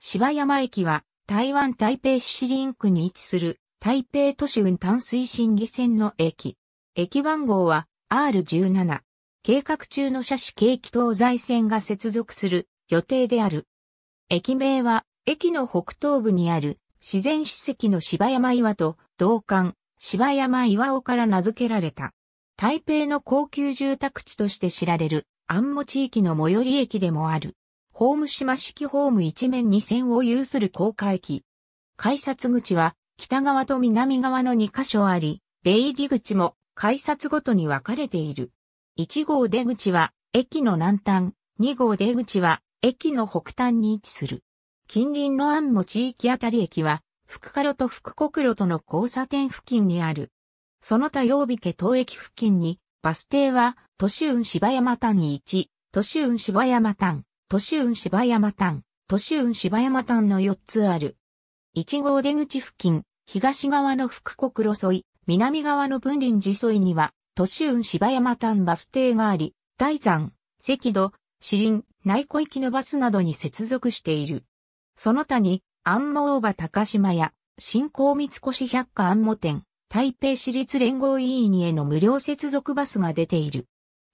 芝山駅は台湾台北市市林区に位置する台北都市運搬推進議線の駅。駅番号は R17。計画中の車種景気東西線が接続する予定である。駅名は駅の北東部にある自然史跡の芝山岩と同館芝山岩尾から名付けられた。台北の高級住宅地として知られる安茂地域の最寄り駅でもある。ホーム島式ホーム一面に線を有する高架駅。改札口は北側と南側の2カ所あり、出入り口も改札ごとに分かれている。1号出口は駅の南端、2号出口は駅の北端に位置する。近隣の安も地域あたり駅は、福加路と福国路との交差点付近にある。その他曜日家東駅付近に、バス停は、都市運芝山丹に1、都市運芝山丹。都市運芝山丹、都市運芝山丹の4つある。1号出口付近、東側の福国路沿い、南側の文林寺沿いには、都市運芝山丹バス停があり、大山、赤土、市林、内湖行きのバスなどに接続している。その他に、安茂大場高島や、新興三越百貨安茂店、台北市立連合委員への無料接続バスが出ている。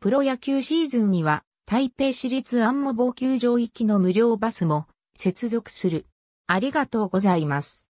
プロ野球シーズンには、台北市立安茂防球場行きの無料バスも接続する。ありがとうございます。